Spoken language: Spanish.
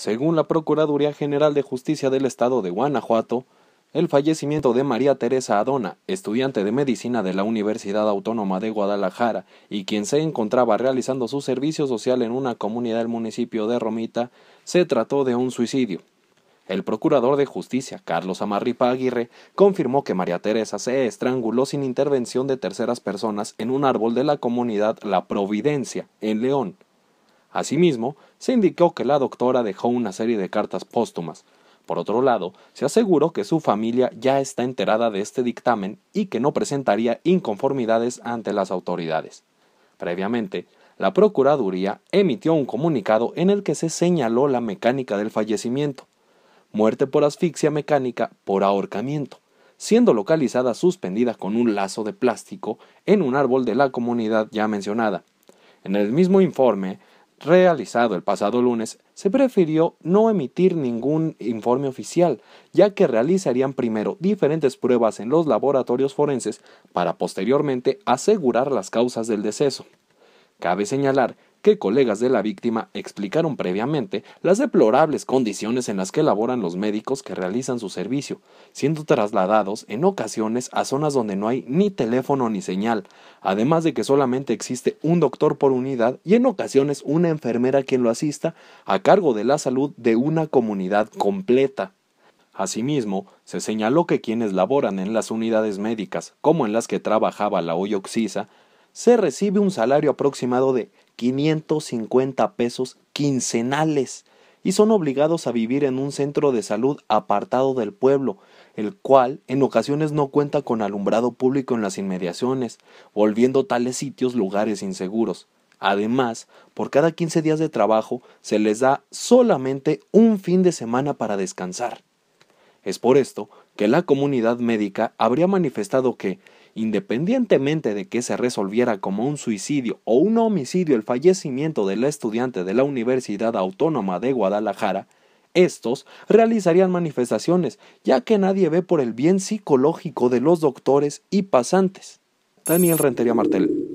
Según la Procuraduría General de Justicia del Estado de Guanajuato, el fallecimiento de María Teresa Adona, estudiante de medicina de la Universidad Autónoma de Guadalajara y quien se encontraba realizando su servicio social en una comunidad del municipio de Romita, se trató de un suicidio. El procurador de justicia, Carlos Amarripa Aguirre, confirmó que María Teresa se estranguló sin intervención de terceras personas en un árbol de la comunidad La Providencia, en León. Asimismo, se indicó que la doctora dejó una serie de cartas póstumas. Por otro lado, se aseguró que su familia ya está enterada de este dictamen y que no presentaría inconformidades ante las autoridades. Previamente, la Procuraduría emitió un comunicado en el que se señaló la mecánica del fallecimiento, muerte por asfixia mecánica por ahorcamiento, siendo localizada suspendida con un lazo de plástico en un árbol de la comunidad ya mencionada. En el mismo informe, realizado el pasado lunes, se prefirió no emitir ningún informe oficial, ya que realizarían primero diferentes pruebas en los laboratorios forenses para posteriormente asegurar las causas del deceso. Cabe señalar que colegas de la víctima explicaron previamente las deplorables condiciones en las que laboran los médicos que realizan su servicio, siendo trasladados en ocasiones a zonas donde no hay ni teléfono ni señal, además de que solamente existe un doctor por unidad y en ocasiones una enfermera quien lo asista a cargo de la salud de una comunidad completa. Asimismo, se señaló que quienes laboran en las unidades médicas, como en las que trabajaba la Hoyoxisa, se recibe un salario aproximado de 550 pesos quincenales y son obligados a vivir en un centro de salud apartado del pueblo, el cual en ocasiones no cuenta con alumbrado público en las inmediaciones, volviendo tales sitios lugares inseguros. Además, por cada 15 días de trabajo se les da solamente un fin de semana para descansar. Es por esto que la comunidad médica habría manifestado que, Independientemente de que se resolviera como un suicidio o un homicidio el fallecimiento del estudiante de la Universidad Autónoma de Guadalajara, estos realizarían manifestaciones, ya que nadie ve por el bien psicológico de los doctores y pasantes. Daniel Rentería Martel.